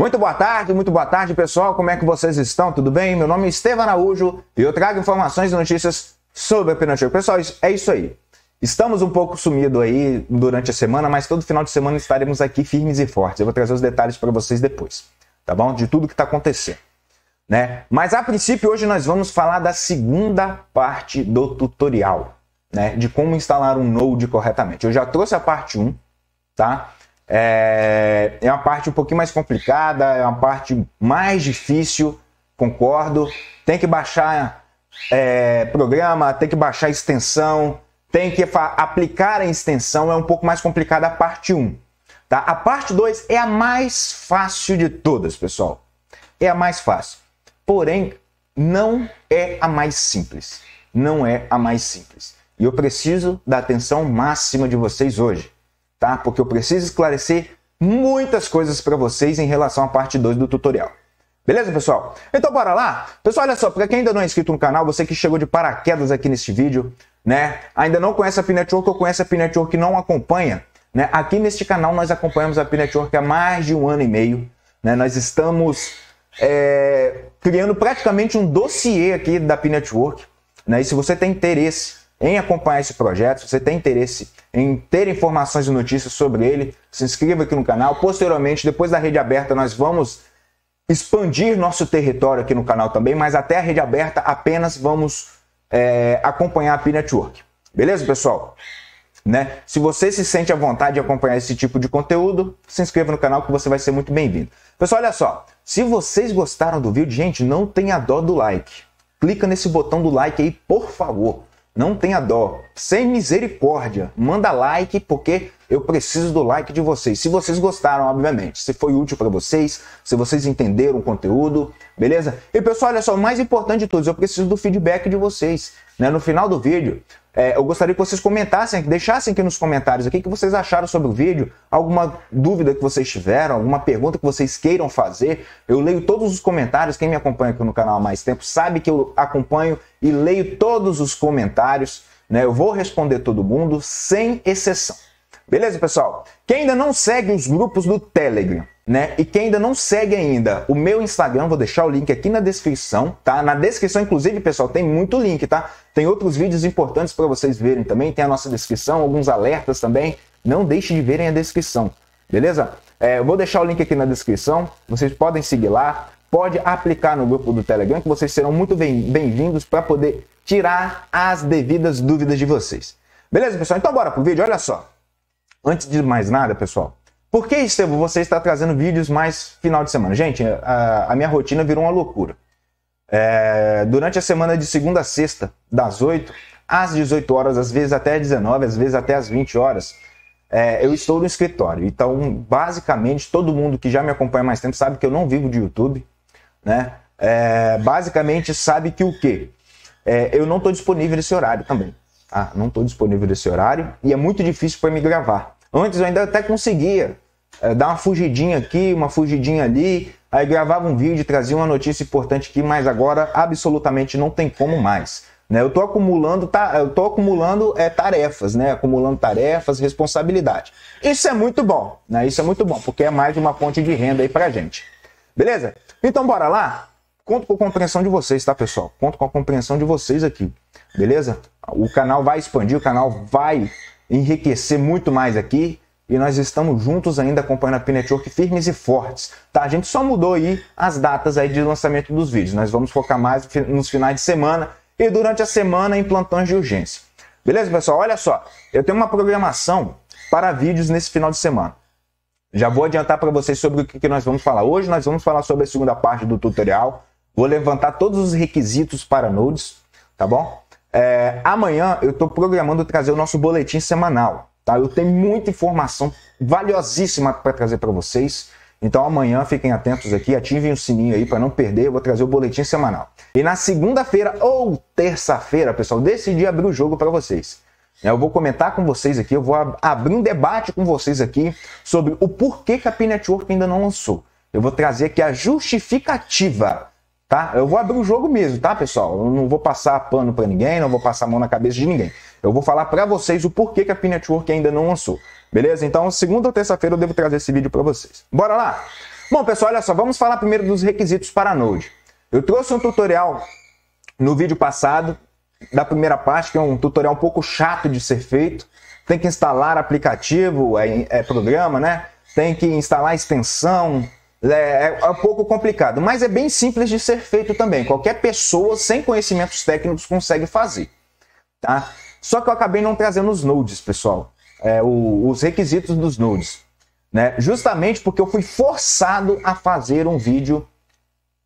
Muito boa tarde, muito boa tarde, pessoal. Como é que vocês estão? Tudo bem? Meu nome é Estevam Araújo e eu trago informações e notícias sobre a Pinocheiro. Pessoal, é isso aí. Estamos um pouco sumidos aí durante a semana, mas todo final de semana estaremos aqui firmes e fortes. Eu vou trazer os detalhes para vocês depois, tá bom? De tudo que está acontecendo, né? Mas a princípio hoje nós vamos falar da segunda parte do tutorial, né? De como instalar um Node corretamente. Eu já trouxe a parte 1, tá? É, é uma parte um pouquinho mais complicada, é uma parte mais difícil, concordo. Tem que baixar é, programa, tem que baixar extensão, tem que aplicar a extensão, é um pouco mais complicada a parte 1. Tá? A parte 2 é a mais fácil de todas, pessoal. É a mais fácil. Porém, não é a mais simples. Não é a mais simples. E eu preciso da atenção máxima de vocês hoje tá? Porque eu preciso esclarecer muitas coisas para vocês em relação à parte 2 do tutorial. Beleza, pessoal? Então bora lá? Pessoal, olha só, para quem ainda não é inscrito no canal, você que chegou de paraquedas aqui neste vídeo, né? Ainda não conhece a Pinetwork ou conhece a Pinetwork e não acompanha, né? Aqui neste canal nós acompanhamos a Pinetwork há mais de um ano e meio, né? Nós estamos é, criando praticamente um dossiê aqui da Pinetwork, né? E se você tem interesse em acompanhar esse projeto. Se você tem interesse em ter informações e notícias sobre ele, se inscreva aqui no canal. Posteriormente, depois da rede aberta, nós vamos expandir nosso território aqui no canal também, mas até a rede aberta apenas vamos é, acompanhar a P Network. Beleza, pessoal? Né? Se você se sente à vontade de acompanhar esse tipo de conteúdo, se inscreva no canal que você vai ser muito bem-vindo. Pessoal, olha só. Se vocês gostaram do vídeo, gente, não tenha dó do like. Clica nesse botão do like aí, por favor. Não tenha dó, sem misericórdia. Manda like porque eu preciso do like de vocês. Se vocês gostaram, obviamente, se foi útil para vocês, se vocês entenderam o conteúdo, beleza? E pessoal, olha só, o mais importante de todos, eu preciso do feedback de vocês. Né? No final do vídeo, é, eu gostaria que vocês comentassem, deixassem aqui nos comentários o que vocês acharam sobre o vídeo, alguma dúvida que vocês tiveram, alguma pergunta que vocês queiram fazer. Eu leio todos os comentários. Quem me acompanha aqui no canal há mais tempo sabe que eu acompanho e leio todos os comentários né? Eu vou responder todo mundo sem exceção. Beleza, pessoal? Quem ainda não segue os grupos do Telegram, né? E quem ainda não segue ainda o meu Instagram, vou deixar o link aqui na descrição, tá? Na descrição, inclusive, pessoal, tem muito link, tá? Tem outros vídeos importantes para vocês verem também, tem a nossa descrição, alguns alertas também. Não deixe de verem a descrição, beleza? É, eu vou deixar o link aqui na descrição, vocês podem seguir lá, pode aplicar no grupo do Telegram, que vocês serão muito bem-vindos para poder tirar as devidas dúvidas de vocês. Beleza, pessoal? Então bora pro vídeo, olha só. Antes de mais nada, pessoal, por que, Estevam, você está trazendo vídeos mais final de semana? Gente, a, a minha rotina virou uma loucura. É, durante a semana de segunda a sexta, das 8 às 18 horas, às vezes até às 19, às vezes até às 20 horas, é, eu estou no escritório. Então, basicamente, todo mundo que já me acompanha mais tempo sabe que eu não vivo de YouTube, né? É, basicamente sabe que o quê? É, eu não estou disponível nesse horário também. Ah, não estou disponível nesse horário e é muito difícil para me gravar. Antes eu ainda até conseguia é, dar uma fugidinha aqui, uma fugidinha ali, aí gravava um vídeo, trazia uma notícia importante aqui, mas agora absolutamente não tem como mais. Né? Eu estou acumulando, tá, eu tô acumulando é, tarefas, né? acumulando tarefas, responsabilidade. Isso é muito bom, né? isso é muito bom, porque é mais uma fonte de renda aí para gente. Beleza? Então bora lá? Conto com a compreensão de vocês, tá, pessoal? Conto com a compreensão de vocês aqui, beleza? O canal vai expandir, o canal vai enriquecer muito mais aqui e nós estamos juntos ainda acompanhando a Pinetwork firmes e fortes, tá? A gente só mudou aí as datas aí de lançamento dos vídeos. Nós vamos focar mais nos finais de semana e durante a semana em plantões de urgência. Beleza, pessoal? Olha só, eu tenho uma programação para vídeos nesse final de semana. Já vou adiantar para vocês sobre o que nós vamos falar. Hoje nós vamos falar sobre a segunda parte do tutorial. Vou levantar todos os requisitos para nodes, tá bom? É, amanhã eu estou programando trazer o nosso boletim semanal, tá? Eu tenho muita informação valiosíssima para trazer para vocês. Então amanhã fiquem atentos aqui, ativem o sininho aí para não perder, eu vou trazer o boletim semanal. E na segunda-feira ou terça-feira, pessoal, decidi abrir o jogo para vocês. É, eu vou comentar com vocês aqui, eu vou abrir um debate com vocês aqui sobre o porquê que a P Network ainda não lançou. Eu vou trazer aqui a justificativa tá? Eu vou abrir o jogo mesmo, tá, pessoal? Eu não vou passar pano para ninguém, não vou passar a mão na cabeça de ninguém. Eu vou falar para vocês o porquê que a Pin Network ainda não lançou. Beleza? Então, segunda ou terça-feira eu devo trazer esse vídeo para vocês. Bora lá? Bom, pessoal, olha só, vamos falar primeiro dos requisitos para a Node. Eu trouxe um tutorial no vídeo passado da primeira parte, que é um tutorial um pouco chato de ser feito. Tem que instalar aplicativo, é, é programa, né? Tem que instalar extensão, é, é, é, um pouco complicado, mas é bem simples de ser feito também. Qualquer pessoa sem conhecimentos técnicos consegue fazer. Tá? Só que eu acabei não trazendo os nodes, pessoal. É, o, os requisitos dos nodes. Né? Justamente porque eu fui forçado a fazer um vídeo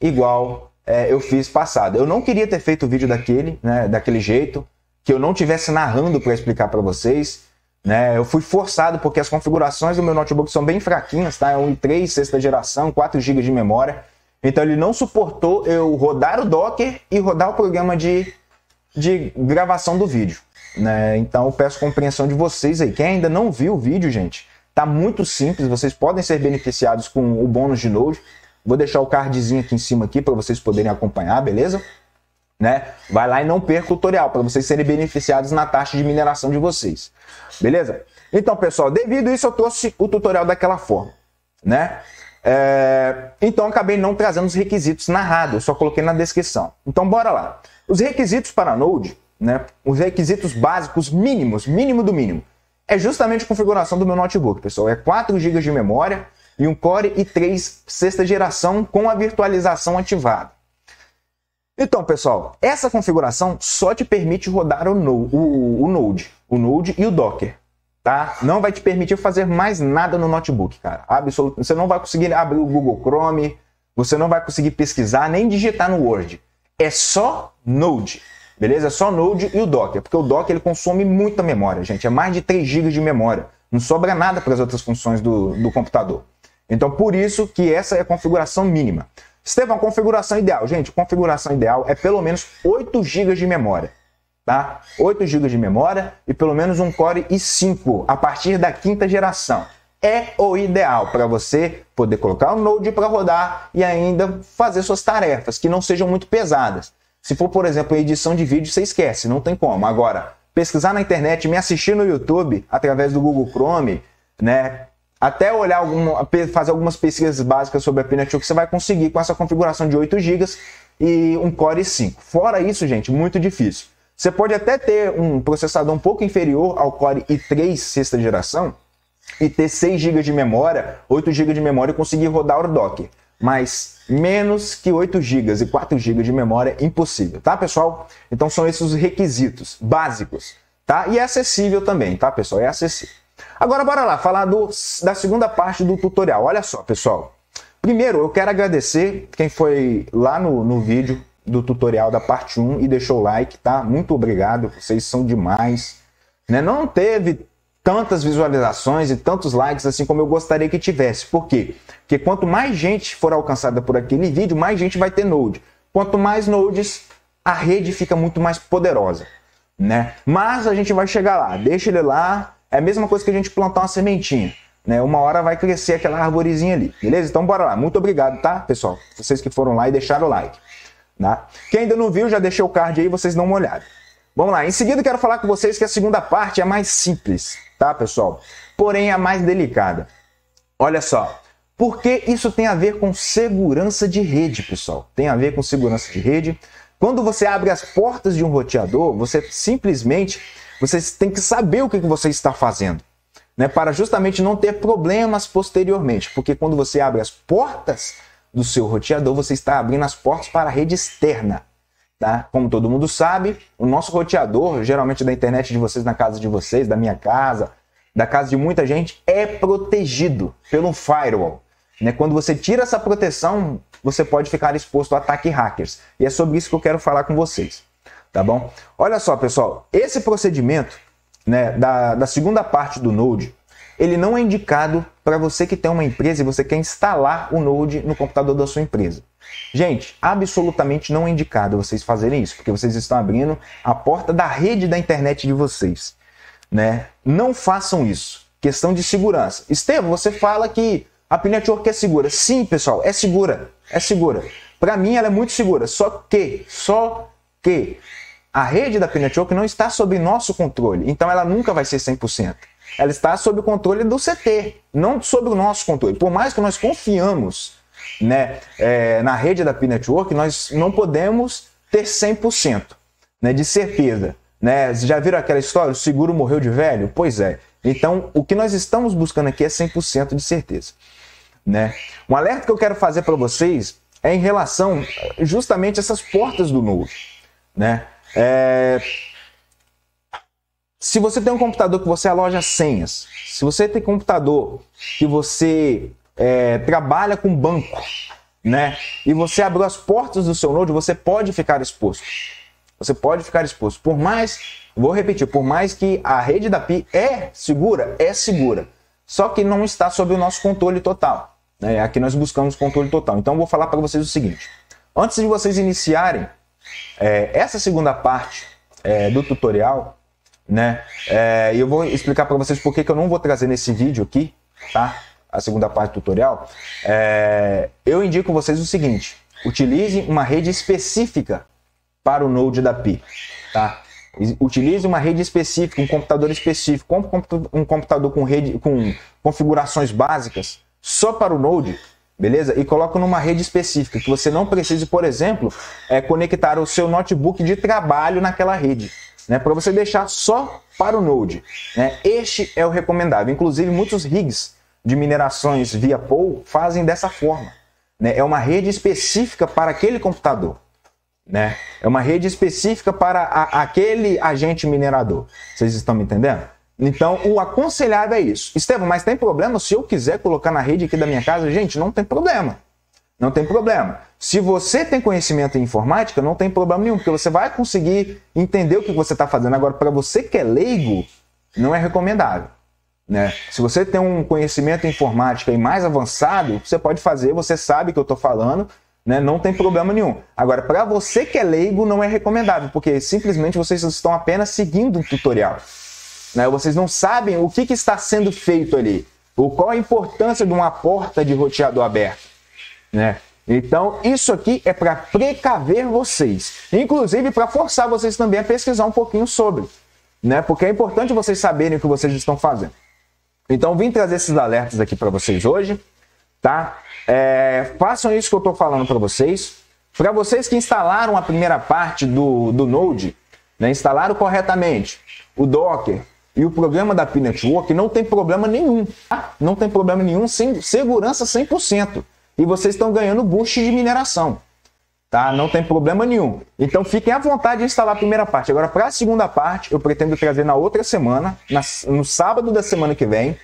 igual é, eu fiz passado. Eu não queria ter feito o vídeo daquele, né, daquele jeito, que eu não tivesse narrando para explicar para vocês. Né? Eu fui forçado porque as configurações do meu notebook são bem fraquinhas, tá? É um i3, sexta geração, 4 GB de memória. Então ele não suportou eu rodar o Docker e rodar o programa de, de gravação do vídeo. Né? Então eu peço compreensão de vocês aí. Quem ainda não viu o vídeo, gente, tá muito simples. Vocês podem ser beneficiados com o bônus de Node. Vou deixar o cardzinho aqui em cima aqui para vocês poderem acompanhar, beleza? né? Vai lá e não perca o tutorial para vocês serem beneficiados na taxa de mineração de vocês. Beleza? Então, pessoal, devido a isso eu trouxe o tutorial daquela forma, né? É... Então, acabei não trazendo os requisitos narrados, só coloquei na descrição. Então, bora lá. Os requisitos para Node, né? Os requisitos básicos mínimos, mínimo do mínimo, é justamente a configuração do meu notebook, pessoal. É 4 GB de memória e um Core i3 sexta geração com a virtualização ativada. Então, pessoal, essa configuração só te permite rodar o, no, o, o Node, o Node e o Docker, tá? Não vai te permitir fazer mais nada no notebook, cara. Absoluto. Você não vai conseguir abrir o Google Chrome, você não vai conseguir pesquisar nem digitar no Word. É só Node, beleza? É só Node e o Docker, porque o Docker ele consome muita memória, gente. É mais de 3 GB de memória. Não sobra nada para as outras funções do, do computador. Então, por isso que essa é a configuração mínima. Estevam, configuração ideal. Gente, configuração ideal é pelo menos 8 GB de memória. Tá? 8 GB de memória e pelo menos um Core i5 a partir da quinta geração. É o ideal para você poder colocar o um Node para rodar e ainda fazer suas tarefas que não sejam muito pesadas. Se for, por exemplo, edição de vídeo, você esquece, não tem como. Agora, pesquisar na internet, me assistir no YouTube através do Google Chrome, né? até olhar alguma, fazer algumas pesquisas básicas sobre a Peanut que você vai conseguir com essa configuração de 8 GB e um Core i 5. Fora isso, gente, muito difícil. Você pode até ter um processador um pouco inferior ao Core i3 sexta geração e ter 6 GB de memória, 8 GB de memória e conseguir rodar o Docker. Mas menos que 8 GB e 4 GB de memória é impossível, tá, pessoal? Então são esses os requisitos básicos, tá? E é acessível também, tá, pessoal? É acessível. Agora bora lá falar do, da segunda parte do tutorial. Olha só, pessoal. Primeiro, eu quero agradecer quem foi lá no, no vídeo do tutorial da parte 1 e deixou o like, tá? Muito obrigado, vocês são demais. Né? Não teve tantas visualizações e tantos likes assim como eu gostaria que tivesse. Por quê? Porque quanto mais gente for alcançada por aquele vídeo, mais gente vai ter node. Quanto mais nodes, a rede fica muito mais poderosa, né? Mas a gente vai chegar lá. Deixa ele lá, é a mesma coisa que a gente plantar uma sementinha. Né? Uma hora vai crescer aquela arvorezinha ali, beleza? Então bora lá. Muito obrigado, tá, pessoal? Vocês que foram lá e deixaram o like. Tá? Quem ainda não viu, já deixei o card aí, vocês dão uma olhada. Vamos lá. Em seguida, quero falar com vocês que a segunda parte é mais simples, tá, pessoal? Porém, é a mais delicada. Olha só. Porque isso tem a ver com segurança de rede, pessoal. Tem a ver com segurança de rede. Quando você abre as portas de um roteador, você simplesmente você tem que saber o que você está fazendo, né? Para justamente não ter problemas posteriormente, porque quando você abre as portas do seu roteador, você está abrindo as portas para a rede externa. Tá? Como todo mundo sabe, o nosso roteador, geralmente da internet de vocês, na casa de vocês, da minha casa, da casa de muita gente, é protegido pelo firewall. Né? Quando você tira essa proteção, você pode ficar exposto a ataque hackers. E é sobre isso que eu quero falar com vocês tá bom? Olha só, pessoal, esse procedimento né, da, da segunda parte do Node, ele não é indicado para você que tem uma empresa e você quer instalar o Node no computador da sua empresa. Gente, absolutamente não é indicado vocês fazerem isso, porque vocês estão abrindo a porta da rede da internet de vocês. Né? Não façam isso. Questão de segurança. Estevam, você fala que a Pin é segura. Sim, pessoal, é segura. É segura. Para mim, ela é muito segura. Só que, só que a rede da Pina não está sob nosso controle, então ela nunca vai ser 100%. Ela está sob o controle do CT, não sob o nosso controle. Por mais que nós confiamos né, é, na rede da Pina nós não podemos ter 100% né, de certeza. Né? Já viram aquela história? O seguro morreu de velho? Pois é. Então, o que nós estamos buscando aqui é 100% de certeza. Né? Um alerta que eu quero fazer para vocês é em relação justamente a essas portas do novo. Né? É... Se você tem um computador que você aloja senhas, se você tem um computador que você é, trabalha com banco, né? E você abriu as portas do seu node, você pode ficar exposto. Você pode ficar exposto. Por mais, vou repetir, por mais que a rede da PI é segura, é segura. Só que não está sob o nosso controle total. Né? É Aqui nós buscamos controle total. Então vou falar para vocês o seguinte: antes de vocês iniciarem é, essa segunda parte é, do tutorial, né? É, eu vou explicar para vocês por que, que eu não vou trazer nesse vídeo aqui, tá? A segunda parte do tutorial. É, eu indico vocês o seguinte: utilize uma rede específica para o Node da Pi, tá? Utilize uma rede específica, um computador específico, um computador com rede, com configurações básicas só para o Node beleza? E coloco numa rede específica, que você não precise, por exemplo, é, conectar o seu notebook de trabalho naquela rede, né? Para você deixar só para o Node. Né? Este é o recomendável. Inclusive, muitos rigs de minerações via pool fazem dessa forma. Né? É uma rede específica para aquele computador. Né? É uma rede específica para a, aquele agente minerador. Vocês estão me entendendo? Então, o aconselhável é isso. Estevam, mas tem problema se eu quiser colocar na rede aqui da minha casa? Gente, não tem problema. Não tem problema. Se você tem conhecimento em informática, não tem problema nenhum, porque você vai conseguir entender o que você está fazendo. Agora, para você que é leigo, não é recomendável. Né? Se você tem um conhecimento em informática e mais avançado, você pode fazer, você sabe o que eu estou falando, né? não tem problema nenhum. Agora, para você que é leigo, não é recomendável, porque simplesmente vocês estão apenas seguindo o tutorial. Né? Vocês não sabem o que, que está sendo feito ali. o qual a importância de uma porta de roteador aberta. Né? Então, isso aqui é para precaver vocês. Inclusive, para forçar vocês também a pesquisar um pouquinho sobre. Né? Porque é importante vocês saberem o que vocês estão fazendo. Então, vim trazer esses alertas aqui para vocês hoje. Tá? É, façam isso que eu estou falando para vocês. Para vocês que instalaram a primeira parte do, do Node, né, instalaram corretamente o Docker, e o programa da P Network não tem problema nenhum. Tá? Não tem problema nenhum, sem segurança 100%. E vocês estão ganhando boost de mineração. Tá? Não tem problema nenhum. Então fiquem à vontade de instalar a primeira parte. Agora, para a segunda parte, eu pretendo trazer na outra semana, na, no sábado da semana que vem.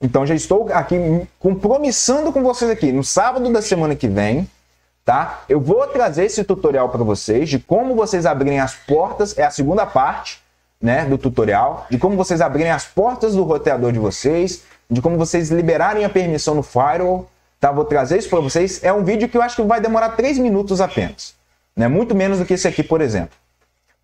Então já estou aqui compromissando com vocês aqui. No sábado da semana que vem, tá? Eu vou trazer esse tutorial para vocês de como vocês abrirem as portas, é a segunda parte né, do tutorial, de como vocês abrirem as portas do roteador de vocês, de como vocês liberarem a permissão no firewall, tá? Vou trazer isso para vocês. É um vídeo que eu acho que vai demorar 3 minutos apenas, né? Muito menos do que esse aqui, por exemplo,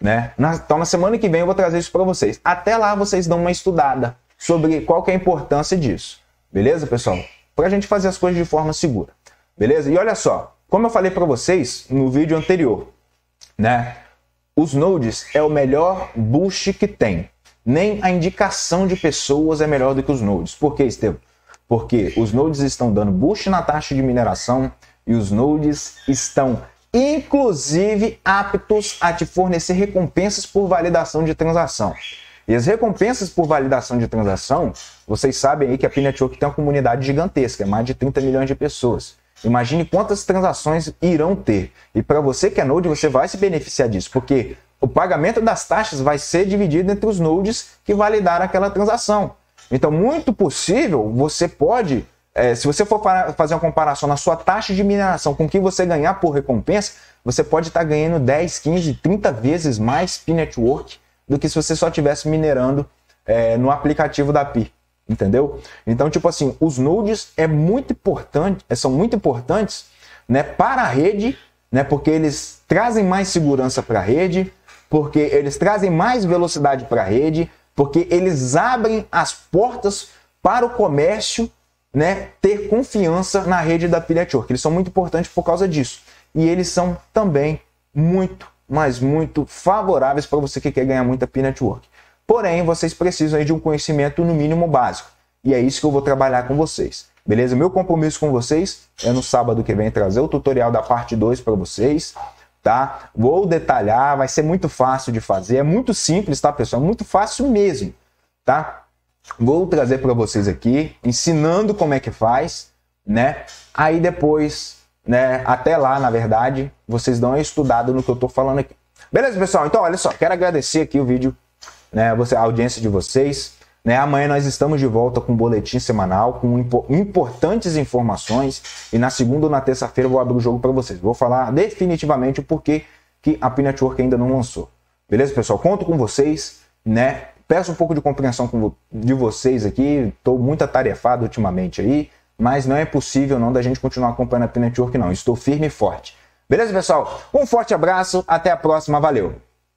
né? então na semana que vem eu vou trazer isso para vocês. Até lá vocês dão uma estudada sobre qual que é a importância disso. Beleza, pessoal? Para a gente fazer as coisas de forma segura. Beleza? E olha só, como eu falei para vocês no vídeo anterior, né? Os nodes é o melhor boost que tem. Nem a indicação de pessoas é melhor do que os nodes. Por que, Estevam? Porque os nodes estão dando boost na taxa de mineração e os nodes estão inclusive aptos a te fornecer recompensas por validação de transação. E as recompensas por validação de transação, vocês sabem aí que a P tem uma comunidade gigantesca, é mais de 30 milhões de pessoas. Imagine quantas transações irão ter. E para você que é Node, você vai se beneficiar disso, porque o pagamento das taxas vai ser dividido entre os nodes que validaram aquela transação. Então, muito possível, você pode, é, se você for fazer uma comparação na sua taxa de mineração com o que você ganhar por recompensa, você pode estar tá ganhando 10, 15, 30 vezes mais P-Network do que se você só estivesse minerando é, no aplicativo da Pi entendeu? Então, tipo assim, os nodes é muito importante, é, são muito importantes, né, para a rede, né, porque eles trazem mais segurança para a rede, porque eles trazem mais velocidade para a rede, porque eles abrem as portas para o comércio, né, ter confiança na rede da Network. Eles são muito importantes por causa disso. E eles são também muito, mas muito favoráveis para você que quer ganhar muita P Network. Porém, vocês precisam aí de um conhecimento no mínimo básico. E é isso que eu vou trabalhar com vocês. Beleza? Meu compromisso com vocês é no sábado que vem trazer o tutorial da parte 2 para vocês, tá? Vou detalhar, vai ser muito fácil de fazer, é muito simples, tá, pessoal? É muito fácil mesmo, tá? Vou trazer para vocês aqui, ensinando como é que faz, né? Aí depois, né, até lá, na verdade, vocês dão uma estudada no que eu tô falando aqui. Beleza, pessoal? Então, olha só, quero agradecer aqui o vídeo né, você, a audiência de vocês. Né? Amanhã nós estamos de volta com um boletim semanal, com impo importantes informações. E na segunda ou na terça-feira eu vou abrir o jogo para vocês. Vou falar definitivamente o porquê que a P Network ainda não lançou. Beleza, pessoal? Conto com vocês, né? Peço um pouco de compreensão com, de vocês aqui. Estou muito atarefado ultimamente aí, mas não é possível não da gente continuar acompanhando a P Network, não. Estou firme e forte. Beleza, pessoal? Um forte abraço, até a próxima, valeu!